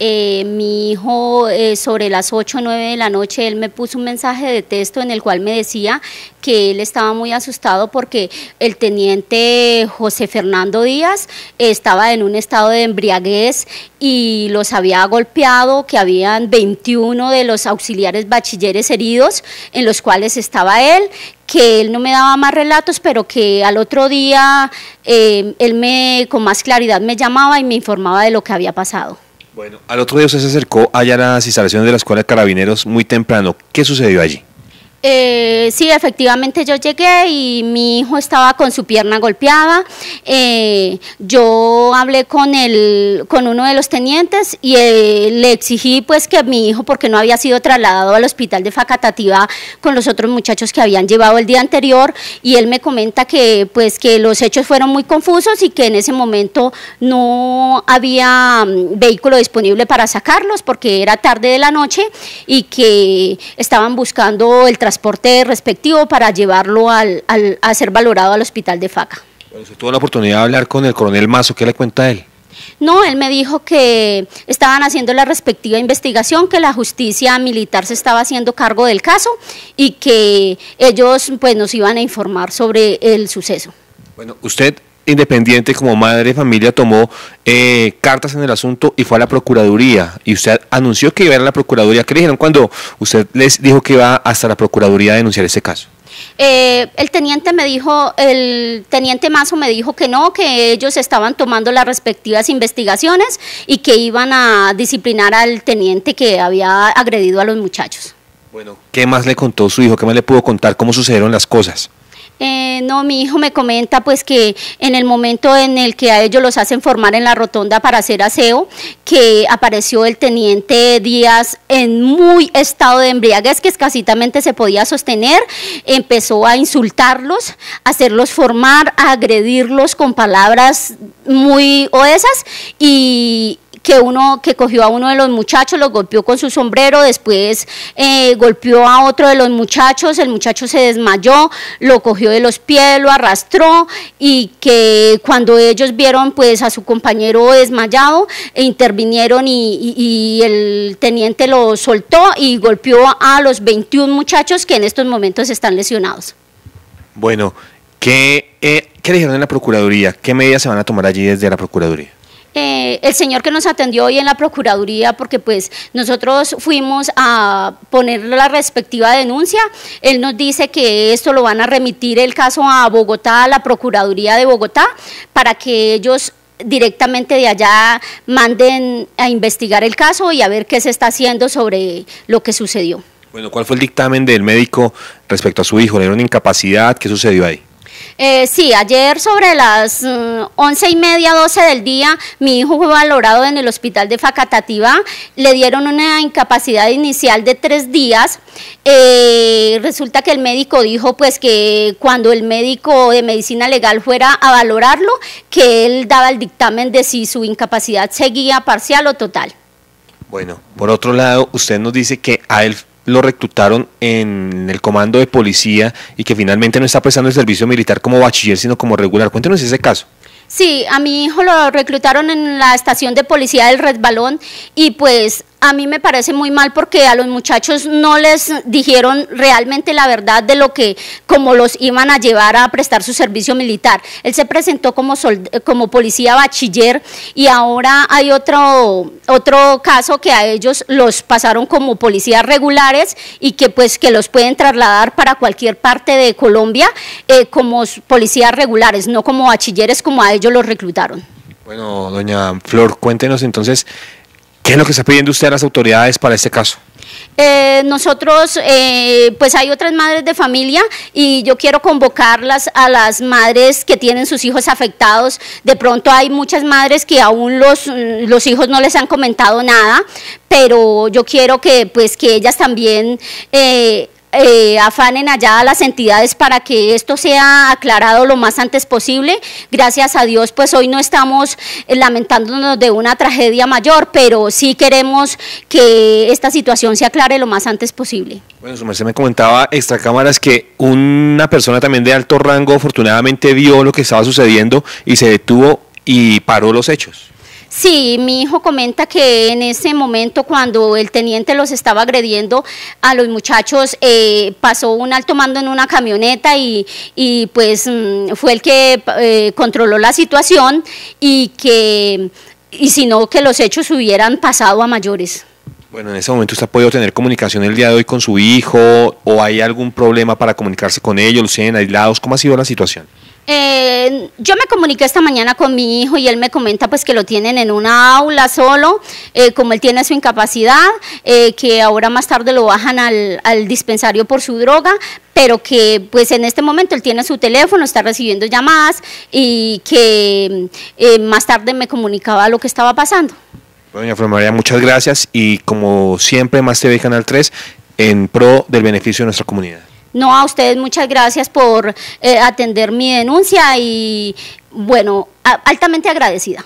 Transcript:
Eh, mi hijo eh, sobre las 8 o 9 de la noche, él me puso un mensaje de texto en el cual me decía que él estaba muy asustado porque el teniente José Fernando Díaz estaba en un estado de embriaguez y los había golpeado, que habían 21 de los auxiliares bachilleres heridos, en los cuales estaba él, que él no me daba más relatos, pero que al otro día eh, él me con más claridad me llamaba y me informaba de lo que había pasado. Bueno, al otro día usted se acercó allá a las instalaciones de la Escuela de Carabineros muy temprano. ¿Qué sucedió allí? Eh, sí, efectivamente yo llegué y mi hijo estaba con su pierna golpeada. Eh, yo hablé con, el, con uno de los tenientes y eh, le exigí pues que mi hijo, porque no había sido trasladado al hospital de Facatativa con los otros muchachos que habían llevado el día anterior y él me comenta que pues que los hechos fueron muy confusos y que en ese momento no había mm, vehículo disponible para sacarlos porque era tarde de la noche y que estaban buscando el transporte transporte respectivo para llevarlo al, al, a ser valorado al hospital de Faca. Bueno, ¿Tuvo la oportunidad de hablar con el coronel Mazo? ¿Qué le cuenta él? No, él me dijo que estaban haciendo la respectiva investigación, que la justicia militar se estaba haciendo cargo del caso y que ellos pues nos iban a informar sobre el suceso. Bueno, usted Independiente como madre de familia tomó eh, cartas en el asunto y fue a la Procuraduría. Y usted anunció que iba a la Procuraduría. ¿Qué le dijeron cuando usted les dijo que iba hasta la Procuraduría a denunciar ese caso? Eh, el teniente me dijo, el teniente Mazo me dijo que no, que ellos estaban tomando las respectivas investigaciones y que iban a disciplinar al teniente que había agredido a los muchachos. Bueno, ¿qué más le contó su hijo? ¿Qué más le pudo contar? ¿Cómo sucedieron las cosas? Eh, no, mi hijo me comenta pues que en el momento en el que a ellos los hacen formar en la rotonda para hacer aseo, que apareció el teniente Díaz en muy estado de embriaguez que escasitamente se podía sostener, empezó a insultarlos, a hacerlos formar, a agredirlos con palabras muy oesas y, que uno que cogió a uno de los muchachos, lo golpeó con su sombrero, después eh, golpeó a otro de los muchachos, el muchacho se desmayó, lo cogió de los pies, lo arrastró y que cuando ellos vieron pues a su compañero desmayado, e intervinieron y, el teniente lo soltó y golpeó a los 21 muchachos que en estos momentos están lesionados. Bueno, ¿qué, eh, ¿qué dijeron en la Procuraduría? ¿Qué medidas se van a tomar allí desde la Procuraduría? Eh, el señor que nos atendió hoy en la Procuraduría, porque pues nosotros fuimos a poner la respectiva denuncia, él nos dice que esto lo van a remitir el caso a Bogotá, a la Procuraduría de Bogotá, para que ellos directamente de allá manden a investigar el caso y a ver qué se está haciendo sobre lo que sucedió. Bueno, ¿cuál fue el dictamen del médico respecto a su hijo? ¿Le una incapacidad? ¿Qué sucedió ahí? Eh, sí, ayer sobre las mm, once y media, doce del día, mi hijo fue valorado en el hospital de Facatativa, Le dieron una incapacidad inicial de tres días. Eh, resulta que el médico dijo pues que cuando el médico de medicina legal fuera a valorarlo, que él daba el dictamen de si su incapacidad seguía parcial o total. Bueno, por otro lado, usted nos dice que a él lo reclutaron en el comando de policía y que finalmente no está prestando el servicio militar como bachiller, sino como regular. Cuéntenos ese caso. Sí, a mi hijo lo reclutaron en la estación de policía del Red Balón y pues a mí me parece muy mal porque a los muchachos no les dijeron realmente la verdad de lo que, como los iban a llevar a prestar su servicio militar. Él se presentó como, eh, como policía bachiller y ahora hay otro, otro caso que a ellos los pasaron como policías regulares y que pues que los pueden trasladar para cualquier parte de Colombia eh, como policías regulares, no como bachilleres como a ellos los reclutaron. Bueno, doña Flor, cuéntenos entonces ¿Qué es lo que está pidiendo usted a las autoridades para este caso? Eh, nosotros, eh, pues hay otras madres de familia y yo quiero convocarlas a las madres que tienen sus hijos afectados. De pronto hay muchas madres que aún los, los hijos no les han comentado nada, pero yo quiero que, pues, que ellas también eh, eh, afanen allá a las entidades para que esto sea aclarado lo más antes posible. Gracias a Dios, pues hoy no estamos eh, lamentándonos de una tragedia mayor, pero sí queremos que esta situación se aclare lo más antes posible. Bueno, su merced me comentaba extra cámaras, que una persona también de alto rango afortunadamente vio lo que estaba sucediendo y se detuvo y paró los hechos. Sí, mi hijo comenta que en ese momento cuando el teniente los estaba agrediendo a los muchachos, eh, pasó un alto mando en una camioneta y, pues mm, fue el que eh, controló la situación y que, y si no, que los hechos hubieran pasado a mayores. Bueno, en ese momento usted ha podido tener comunicación el día de hoy con su hijo o hay algún problema para comunicarse con ellos, los tienen aislados, ¿cómo ha sido la situación? Eh, yo me comuniqué esta mañana con mi hijo y él me comenta pues que lo tienen en una aula solo, eh, como él tiene su incapacidad, eh, que ahora más tarde lo bajan al, dispensario por su droga, pero que pues en este momento él tiene su teléfono, está recibiendo llamadas y que más tarde me comunicaba lo que estaba pasando. Doña Flor María, muchas gracias y como siempre Más TV Canal 3 en pro del beneficio de nuestra comunidad. No, a ustedes muchas gracias por eh, atender mi denuncia y bueno, altamente agradecida.